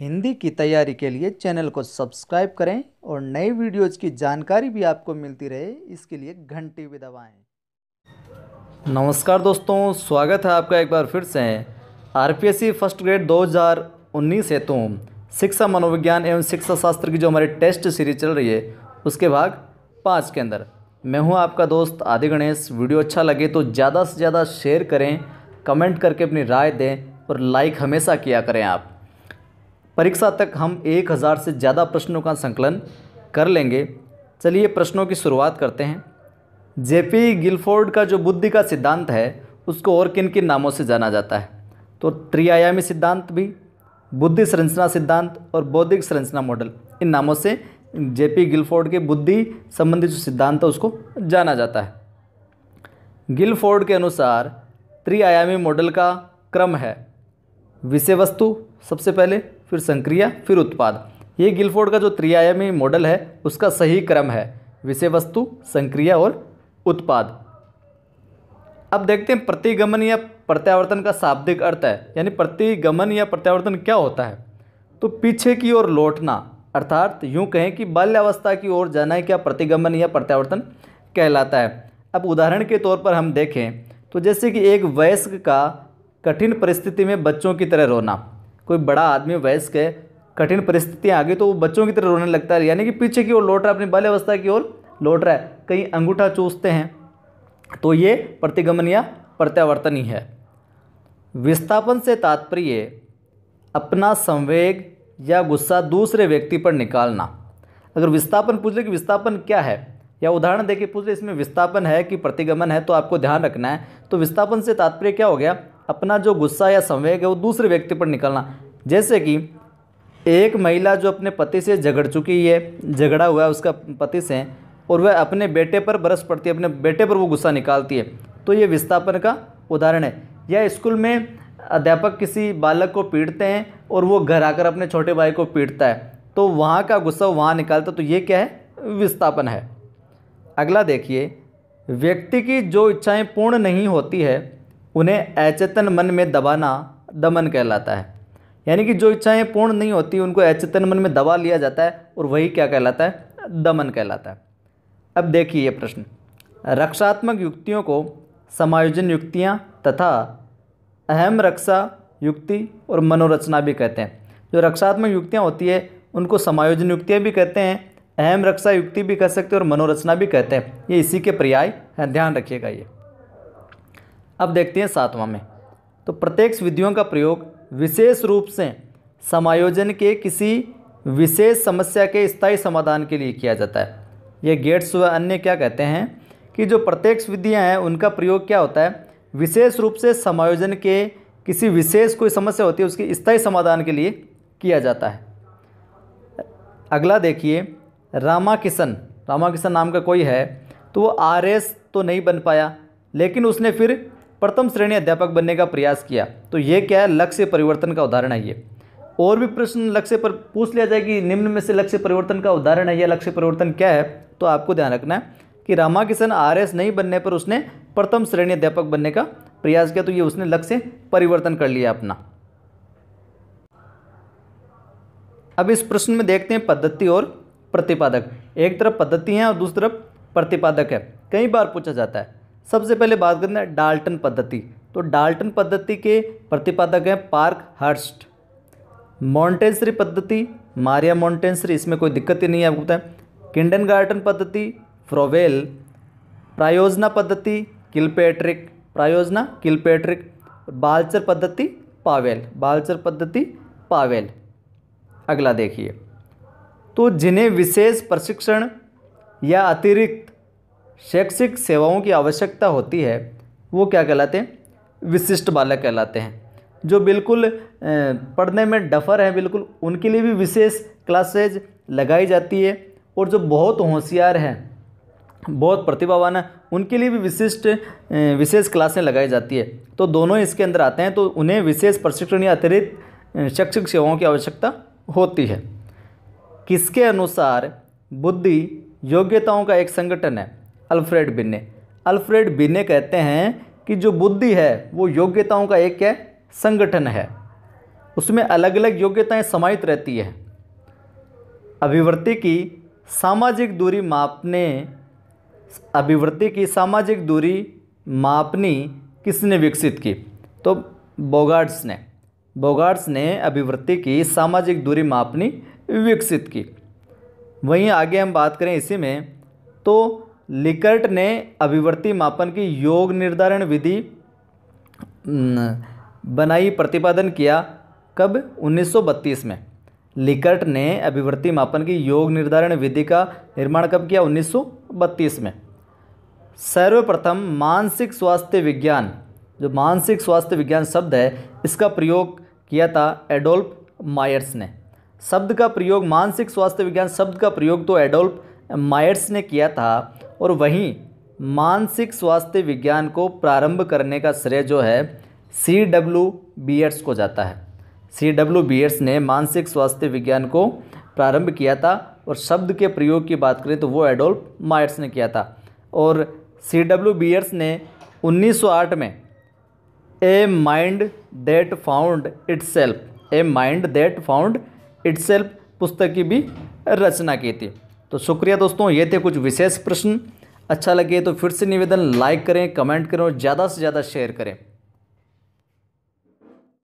हिंदी की तैयारी के लिए चैनल को सब्सक्राइब करें और नई वीडियोज़ की जानकारी भी आपको मिलती रहे इसके लिए घंटी भी दबाएँ नमस्कार दोस्तों स्वागत है आपका एक बार फिर से आर फर्स्ट ग्रेड 2019 हेतु शिक्षा मनोविज्ञान एवं शिक्षा शास्त्र की जो हमारी टेस्ट सीरीज चल रही है उसके भाग पाँच के अंदर मैं हूँ आपका दोस्त आदि गणेश वीडियो अच्छा लगे तो ज़्यादा से ज़्यादा शेयर करें कमेंट करके अपनी राय दें और लाइक हमेशा किया करें आप परीक्षा तक हम एक हज़ार से ज़्यादा प्रश्नों का संकलन कर लेंगे चलिए प्रश्नों की शुरुआत करते हैं जेपी गिलफोर्ड का जो बुद्धि का सिद्धांत है उसको और किन किन नामों से जाना जाता है तो त्रियायामी सिद्धांत भी बुद्धि संरचना सिद्धांत और बौद्धिक संरचना मॉडल इन नामों से जेपी गिलफोर्ड के बुद्धि संबंधित जो सिद्धांत है उसको जाना जाता है गिलफोर्ड के अनुसार त्रिआयामी मॉडल का क्रम है विषय वस्तु सबसे पहले फिर संक्रिया फिर उत्पाद ये गिलफोर्ड का जो त्रियायामी मॉडल है उसका सही क्रम है विषय वस्तु संक्रिया और उत्पाद अब देखते हैं प्रतिगमन या प्रत्यावर्तन का शाब्दिक अर्थ है यानी प्रतिगमन या प्रत्यावर्तन क्या होता है तो पीछे की ओर लौटना अर्थात यूँ कहें कि बाल्यावस्था की ओर जाना क्या प्रतिगमन या प्रत्यावर्तन कहलाता है अब उदाहरण के तौर पर हम देखें तो जैसे कि एक वयस्क का कठिन परिस्थिति में बच्चों की तरह रोना कोई बड़ा आदमी वयस्क है कठिन परिस्थितियाँ आ गई तो वो बच्चों की तरह रोने लगता है यानी कि पीछे की ओर लौट रहा है अपनी बाल्यावस्था की ओर लौट रहा है कहीं अंगूठा चूसते हैं तो ये प्रतिगमन या प्रत्यावर्तन ही है विस्थापन से तात्पर्य अपना संवेग या गुस्सा दूसरे व्यक्ति पर निकालना अगर विस्थापन पूछ ले कि विस्थापन क्या है या उदाहरण देके पूछ ले इसमें विस्थापन है कि प्रतिगमन है तो आपको ध्यान रखना है तो विस्थापन से तात्पर्य क्या हो गया अपना जो गुस्सा या संवेग है वो दूसरे व्यक्ति पर निकलना जैसे कि एक महिला जो अपने पति से झगड़ चुकी है झगड़ा हुआ है उसका पति से और वह अपने बेटे पर बरस पड़ती है अपने बेटे पर वो गुस्सा निकालती है तो ये विस्थापन का उदाहरण है या स्कूल में अध्यापक किसी बालक को पीटते हैं और वो घर आकर अपने छोटे भाई को पीटता है तो वहाँ का गुस्सा वहाँ निकालता तो ये क्या है विस्थापन है अगला देखिए व्यक्ति की जो इच्छाएं पूर्ण नहीं होती है उन्हें अचेतन मन में दबाना दमन कहलाता है यानी कि जो इच्छाएं पूर्ण नहीं होती उनको अचेतन मन में दबा लिया जाता है और वही क्या कहलाता है दमन कहलाता है अब देखिए ये प्रश्न रक्षात्मक युक्तियों को समायोजन युक्तियाँ तथा अहम रक्षा युक्ति और मनोरचना भी कहते हैं जो रक्षात्मक युक्तियाँ होती है उनको समायोजन युक्तियाँ भी कहते हैं अहम रक्षा युक्ति भी कह सकते हैं और मनोरचना भी कहते हैं ये इसी के पर्याय हैं ध्यान रखिएगा ये अब देखते हैं सातवां में तो प्रत्यक्ष विधियों का प्रयोग विशेष रूप से समायोजन के किसी विशेष समस्या के स्थायी समाधान के लिए किया जाता है ये गेट्स व अन्य क्या कहते हैं कि जो प्रत्यक्ष विधियाँ हैं उनका प्रयोग क्या होता है विशेष रूप से समायोजन के किसी विशेष कोई समस्या होती है उसके स्थायी समाधान के लिए किया जाता है अगला देखिए रामा किशन रामा किशन नाम का कोई है तो वो आर एस तो नहीं बन पाया लेकिन उसने फिर प्रथम श्रेणी अध्यापक बनने का प्रयास किया तो ये क्या है लक्ष्य परिवर्तन का उदाहरण है ये और भी प्रश्न लक्ष्य पर पूछ लिया जाए कि निम्न में से लक्ष्य परिवर्तन का उदाहरण है या लक्ष्य परिवर्तन क्या है तो आपको ध्यान रखना है कि रामाकिशन आर नहीं बनने पर उसने प्रथम श्रेणी अध्यापक बनने का प्रयास किया तो ये उसने लक्ष्य परिवर्तन कर लिया अपना अब इस प्रश्न में देखते हैं पद्धति और प्रतिपादक एक तरफ पद्धति है और दूसरी तरफ प्रतिपादक है कई बार पूछा जाता है सबसे पहले बात करते हैं डाल्टन पद्धति तो डाल्टन पद्धति के प्रतिपादक हैं पार्क हर्स्ट मॉन्टेसरी पद्धति मारिया मॉन्टेसरी इसमें कोई दिक्कत ही नहीं है आपको किंडन गार्टन पद्धति फ्रोवेल प्रायोजना पद्धति किलपेट्रिक प्रायोजना किलपेट्रिक बालचर पद्धति पावेल बालचर पद्धति पावेल अगला देखिए तो जिन्हें विशेष प्रशिक्षण या अतिरिक्त शैक्षिक सेवाओं की आवश्यकता होती है वो क्या कहलाते हैं विशिष्ट बालक कहलाते हैं जो बिल्कुल पढ़ने में डफर हैं बिल्कुल उनके लिए भी विशेष क्लासेज लगाई जाती है और जो बहुत होशियार हैं बहुत प्रतिभावान है उनके लिए भी विशिष्ट विशेष क्लासें लगाई जाती है तो दोनों इसके अंदर आते हैं तो उन्हें विशेष प्रशिक्षण या अतिरिक्त शैक्षिक सेवाओं की आवश्यकता होती है किसके अनुसार बुद्धि योग्यताओं का एक संगठन है अल्फ्रेड बिन्ने अल्फ्रेड बिन्ने कहते हैं कि जो बुद्धि है वो योग्यताओं का एक क्या संगठन है उसमें अलग अलग योग्यताएं समाहित रहती है अभिवृत्ति की सामाजिक दूरी मापने अभिवृत्ति की सामाजिक दूरी मापनी किसने विकसित की तो बोगार्ड्स ने बोगार्ड्स ने अभिवृत्ति की सामाजिक दूरी मापनी विकसित की वहीं आगे हम बात करें इसी में तो लिकर्ट ने अभिवर्ती मापन की योग निर्धारण विधि बनाई प्रतिपादन किया कब 1932 में लिकर्ट ने अभिवर्ती मापन की योग निर्धारण विधि का निर्माण कब किया 1932 में सर्वप्रथम मानसिक स्वास्थ्य विज्ञान जो मानसिक स्वास्थ्य विज्ञान शब्द है इसका प्रयोग किया था एडोल्फ मायर्स ने शब्द का प्रयोग मानसिक स्वास्थ्य विज्ञान शब्द का प्रयोग तो एडोल्फ मायर्स ने किया था और वहीं मानसिक स्वास्थ्य विज्ञान को प्रारंभ करने का श्रेय जो है सी डब्ल्यू बी एड्स को जाता है सी डब्ल्यू बी एड्स ने मानसिक स्वास्थ्य विज्ञान को प्रारंभ किया था और शब्द के प्रयोग की बात करें तो वो एडोल्फ मायर्स ने किया था और सी डब्ल्यू बी एड्स ने 1908 में a mind that found self a mind that found self पुस्तक की भी रचना की थी तो शुक्रिया दोस्तों ये थे कुछ विशेष प्रश्न अच्छा लगे तो फिर से निवेदन लाइक करें कमेंट करें और ज़्यादा से ज़्यादा शेयर करें